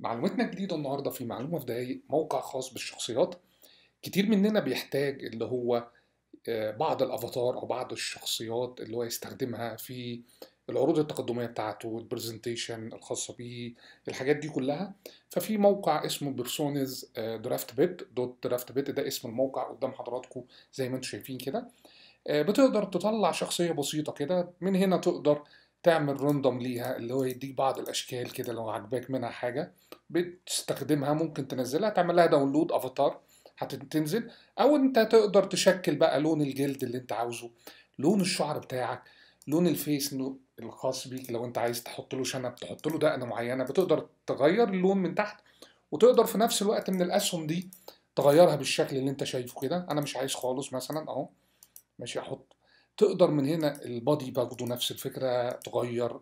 معلومتنا الجديدة النهاردة في معلومة في دقايق موقع خاص بالشخصيات كتير مننا بيحتاج اللي هو آه، بعض الافاتار او بعض الشخصيات اللي هو يستخدمها في العروض التقدميه بتاعته البرزنتيشن الخاصه بيه الحاجات دي كلها ففي موقع اسمه بيرسونز درافت بيت دوت درافت بيت ده اسم الموقع قدام حضراتكم زي ما انتم شايفين كده آه، بتقدر تطلع شخصيه بسيطه كده من هنا تقدر تعمل راندوم ليها اللي هو يديك بعض الاشكال كده لو عجباك منها حاجه بتستخدمها ممكن تنزلها تعمل لها داونلود افاتار هتنزل او انت تقدر تشكل بقى لون الجلد اللي انت عاوزه لون الشعر بتاعك لون الفيس الخاص بيك لو انت عايز تحط له شنب تحط له دقنه معينه بتقدر تغير اللون من تحت وتقدر في نفس الوقت من الاسهم دي تغيرها بالشكل اللي انت شايفه كده انا مش عايز خالص مثلا اهو ماشي احط تقدر من هنا البادي برضه نفس الفكره تغير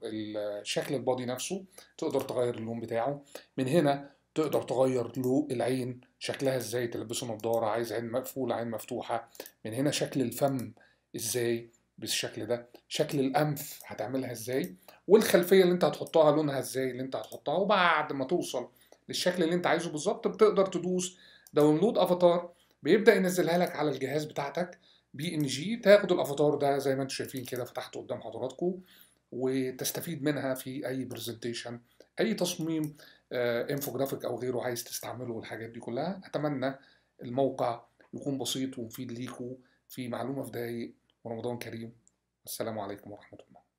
شكل البادي نفسه تقدر تغير اللون بتاعه من هنا تقدر تغير له العين شكلها ازاي تلبسه نظاره عايز عين مقفوله عين مفتوحه من هنا شكل الفم ازاي بالشكل ده شكل الانف هتعملها ازاي والخلفيه اللي انت هتحطها لونها ازاي اللي انت هتحطها وبعد ما توصل للشكل اللي انت عايزه بالظبط بتقدر تدوس داونلود افاتار بيبدا ينزلها لك على الجهاز بتاعتك بي ان جي تاخد الافاتار ده زي ما انتم شايفين كده فتحته قدام حضراتكم وتستفيد منها في اي برزنتيشن اي تصميم انفوجرافيك آه، او غيره عايز تستعمله والحاجات دي كلها اتمنى الموقع يكون بسيط ومفيد ليكم في معلومه في دقايق ورمضان كريم والسلام عليكم ورحمه الله